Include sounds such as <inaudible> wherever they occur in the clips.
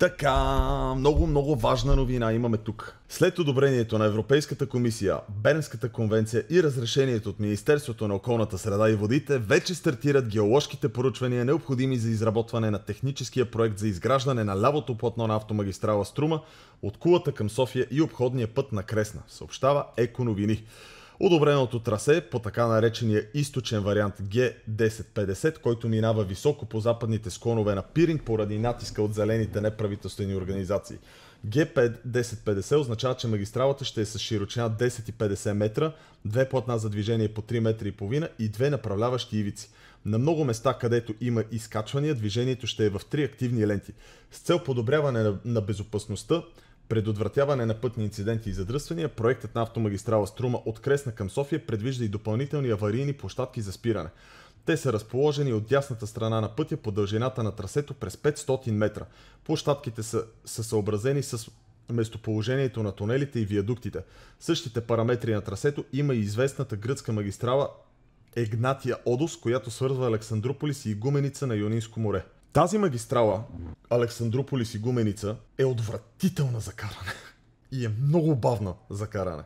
Така, много, много важна новина имаме тук. След одобрението на Европейската комисия, Бернската конвенция и разрешението от Министерството на околната среда и водите, вече стартират геоложките поручвания, необходими за изработване на техническия проект за изграждане на лявото платно на автомагистрала Струма от кулата към София и обходния път на Кресна, съобщава Еконовини. новини. Одобреното трасе по така наречения източен вариант Г1050, който минава високо по западните склонове на Пиринг поради натиска от зелените неправителствени организации. Г1050 означава, че магистралата ще е с широчина 10,50 метра, две платна за движение по 3 метра и половина и две направляващи ивици. На много места, където има изкачвания, движението ще е в три активни ленти. С цел подобряване на безопасността, предотвратяване на пътни инциденти и задръствания, проектът на автомагистрала Струма от Кресна към София предвижда и допълнителни аварийни площадки за спиране. Те са разположени от дясната страна на пътя по дължината на трасето през 500 метра. Площадките са, са съобразени с местоположението на тунелите и виадуктите. Същите параметри на трасето има и известната гръцка магистрала Егнатия Одос, която свързва Александрополис и Гуменица на Юнинско море. Тази магистрала, Александрополис и Гуменица, е отвратителна за каране. И е много бавна за каране.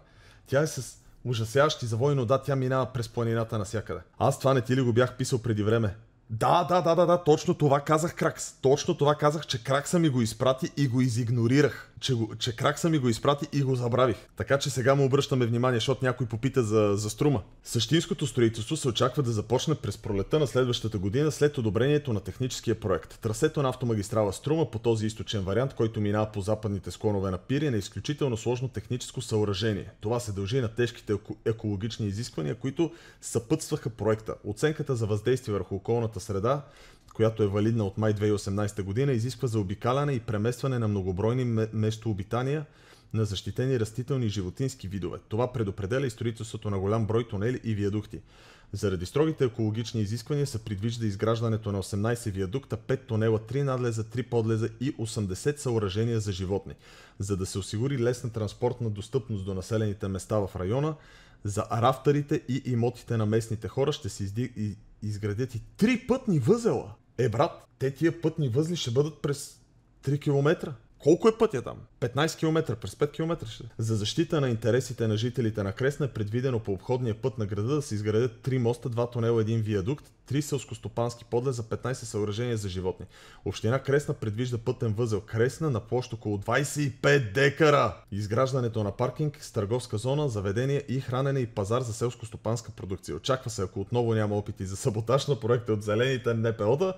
Тя е с ужасяващи завои, но да, тя минава през планината навсякъде. Аз това не ти ли го бях писал преди време? Да, да, да, да, да, точно това казах Кракс. Точно това казах, че Кракса ми го изпрати и го изигнорирах че, го, че Кракса ми го изпрати и го забравих. Така че сега му обръщаме внимание, защото някой попита за, за струма. Същинското строителство се очаква да започне през пролета на следващата година след одобрението на техническия проект. Трасето на автомагистрала Струма по този източен вариант, който минава по западните склонове на пири, е на изключително сложно техническо съоръжение. Това се дължи на тежките екологични изисквания, които съпътстваха проекта. Оценката за въздействие върху околната среда която е валидна от май 2018 година, изисква за обикаляне и преместване на многобройни местообитания на защитени растителни и животински видове. Това предопределя и строителството на голям брой тунели и виадукти. Заради строгите екологични изисквания се предвижда изграждането на 18 виадукта, 5 тунела, 3 надлеза, 3 подлеза и 80 съоръжения за животни. За да се осигури лесна транспортна достъпност до населените места в района, за рафтарите и имотите на местните хора ще се изди... изградят и 3 пътни възела. Е, брат, те тия пътни възли ще бъдат през 3 км. Колко е пътя там? 15 км, през 5 км ще. За защита на интересите на жителите на Кресна е предвидено по обходния път на града да се изградят 3 моста, 2 тунела, 1 виадукт, 3 селскостопански подле за 15 съоръжения за животни. Община Кресна предвижда пътен възел Кресна на площ около 25 декара. Изграждането на паркинг с търговска зона, заведение и хранене и пазар за селскостопанска продукция. Очаква се, ако отново няма опити за саботаж на проекта от зелените НПО-та,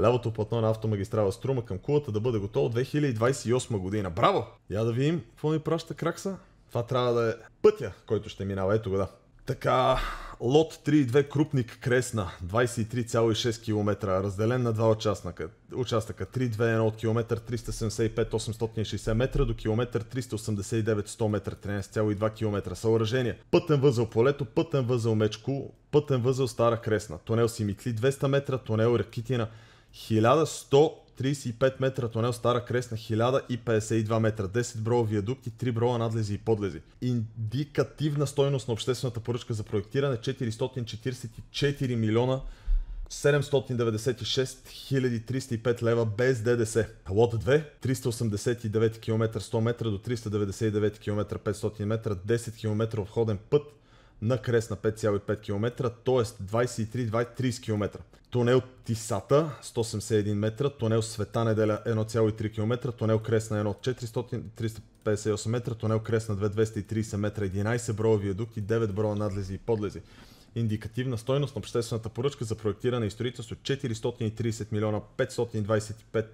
лявото платно на автомагистрала Струма към кулата да бъде готово 2028 година. Браво! Я да видим какво ни праща Кракса. Това трябва да е пътя, който ще минава. Ето го да. Така, лот 3.2 Крупник Кресна, 23,6 км, разделен на два участъка. Участъка 3.2.1 от километър 375 860 метра до километър 389 100 метра 13,2 км. Съоръжение. Пътен възел полето, пътен възел Мечко, пътен възел Стара Кресна, тунел Симитли 200 метра, тунел Ракитина 1135 метра тунел Стара Крест на 1052 метра, 10 броя виадукти, 3 броя надлези и подлези. Индикативна стойност на обществената поръчка за проектиране 444 милиона 796 305 лева без ДДС. Лот 2 389 км 100 метра до 399 км 500 метра 10 км обходен път на крест на 5,5 км, т.е. 23-30 км. Тунел Тисата 171 метра, тунел Света неделя 1,3 км, тунел Кресна на 1,458 метра, тунел Кресна 2,230 метра, 11 броя виадукти, 9 броя надлези и подлези. Индикативна стойност на обществената поръчка за проектиране и строителство 430 милиона 525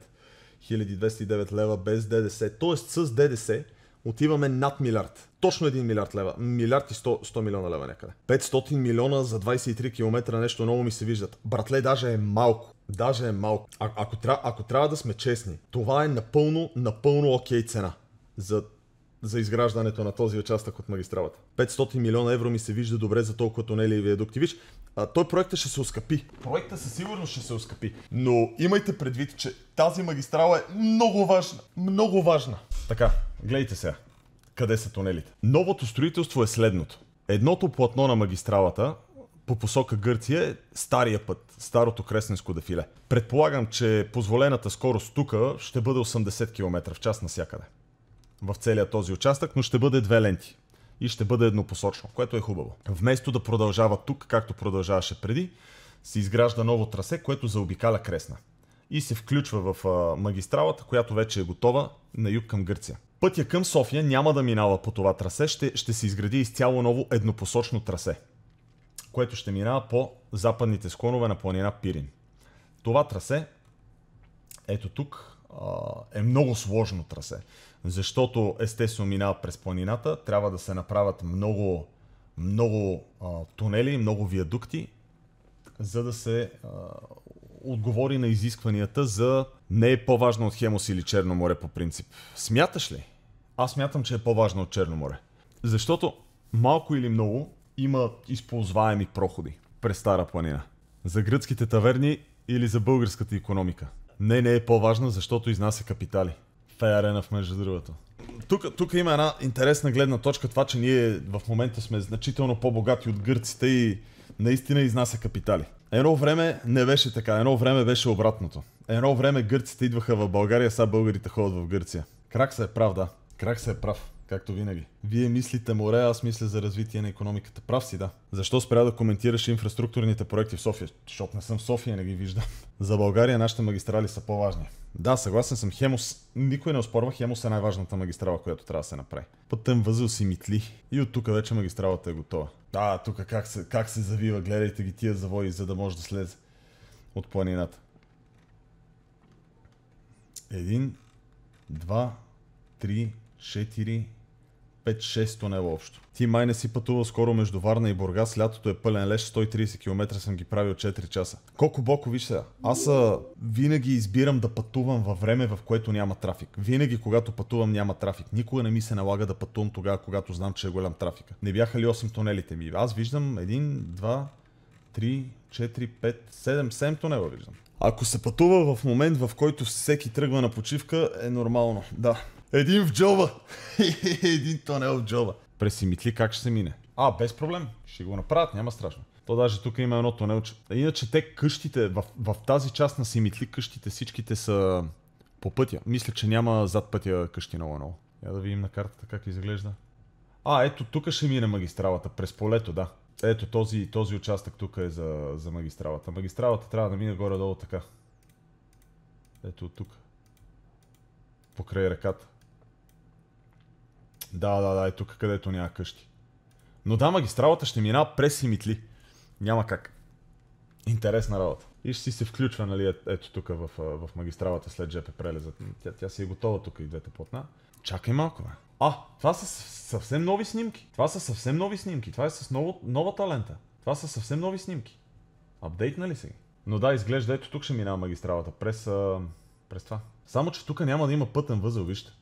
1209 лева без ДДС, т.е. с ДДС отиваме над милиард. Точно 1 милиард лева. Милиард и 100, 100 милиона лева някъде. 500 милиона за 23 км нещо ново ми се виждат. Братле, даже е малко. Даже е малко. А, ако, тря, ако трябва да сме честни, това е напълно, напълно окей цена. За за изграждането на този участък от магистралата. 500 милиона евро ми се вижда добре за толкова тунели и виадукти. Виж, а, той проекта ще се ускъпи. Проекта със сигурност ще се ускъпи. Но имайте предвид, че тази магистрала е много важна. Много важна. Така, Гледайте сега. Къде са тунелите? Новото строителство е следното. Едното платно на магистралата по посока Гърция е стария път, старото Кресненско дефиле. Предполагам, че позволената скорост тук ще бъде 80 км в час насякъде. В целия този участък, но ще бъде две ленти. И ще бъде еднопосочно, което е хубаво. Вместо да продължава тук, както продължаваше преди, се изгражда ново трасе, което заобикаля Кресна. И се включва в магистралата, която вече е готова на юг към Гърция. Пътя към София няма да минава по това трасе, ще, ще се изгради изцяло ново еднопосочно трасе, което ще минава по западните склонове на планина Пирин. Това трасе, ето тук, е много сложно трасе, защото естествено минава през планината, трябва да се направят много, много тунели, много виадукти, за да се отговори на изискванията за не е по-важно от Хемос или Черно море по принцип. Смяташ ли? Аз смятам, че е по-важно от Черно море. Защото малко или много има използваеми проходи през Стара планина. За гръцките таверни или за българската економика. Не, не е по-важна, защото изнася капитали. Фея арена в между другото. Тук, тук има една интересна гледна точка, това, че ние в момента сме значително по-богати от гърците и наистина изнася капитали. Едно време не беше така, едно време беше обратното. Едно време гърците идваха в България, сега българите ходят в Гърция. Крак се е прав, да. Крак се е прав както винаги. Вие мислите море, аз мисля за развитие на економиката. Прав си, да. Защо спря да коментираш инфраструктурните проекти в София? Защото не съм в София, не ги виждам. <laughs> За България нашите магистрали са по-важни. Да, съгласен съм. Хемос, никой не оспорва, Хемос е най-важната магистрала, която трябва да се направи. Пътен възел си митли и от тук вече магистралата е готова. А, тук как се, как се завива, гледайте ги тия завои, за да може да слезе от планината. Един, два, три, четири, 5-6 тунела общо. Ти май не си пътувал скоро между Варна и Бургас, лятото е пълен леш, 130 км съм ги правил 4 часа. Колко боко виж сега, аз а, винаги избирам да пътувам във време, в което няма трафик. Винаги когато пътувам няма трафик. Никога не ми се налага да пътувам тогава, когато знам, че е голям трафик. Не бяха ли 8 тунелите ми? Аз виждам 1, 2, 3, 4, 5, 7, 7 тунела виждам. Ако се пътува в момент, в който всеки тръгва на почивка, е нормално. Да, един в джоба <laughs> един тонел в джоба. През Симитли как ще се мине? А, без проблем. Ще го направят, няма страшно. То даже тук има едно тонелче. Иначе те къщите, в, в тази част на Симитли къщите всичките са по пътя. Мисля, че няма зад пътя къщи на много. Я да видим на картата как изглежда. А, ето тук ще мине магистралата, през полето, да. Ето този, този участък тук е за, за магистралата. Магистралата трябва да мине горе-долу така. Ето тук. Покрай ръката. Да, да, да, е тук където няма къщи. Но да, магистралата ще мина през симитли. Няма как. Интересна работа. И ще си се включва, нали, е, ето тук в, в магистралата след ЖП е Прелеза. Тя, тя си е готова тук и двете плотна. Чакай малко, бе. А, това са съвсем нови снимки. Това са съвсем нови снимки. Това е с ново, новата лента. Това са съвсем нови снимки. Апдейтна ли си? Но да, изглежда, ето тук ще минава магистралата през, а, през това. Само, че тук няма да има пътен възел, вижте.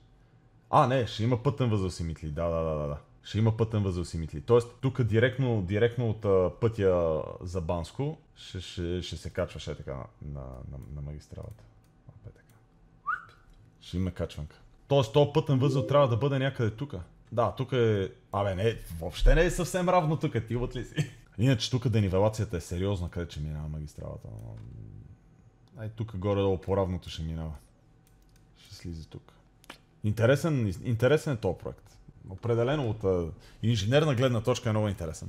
А, не, ще има пътен възел Симитли. Да, да, да, да. Ще има пътен възел Симитли. Тоест, тук директно, директно от а, пътя за Банско ще, ще, ще се качваше така на, на, на, на магистралата. Опе така. Ще има качванка. Тоест, този пътен възел трябва да бъде някъде тук. Да, тук е... Абе, не, въобще не е съвсем равно тук, ти от ли си? Иначе тук денивелацията е сериозна, къде ще минава магистралата. Но... Ай, тук горе-долу по-равното ще минава. Ще слиза тук. Интересен, интересен е този проект. Определено от инженерна гледна точка е много интересен.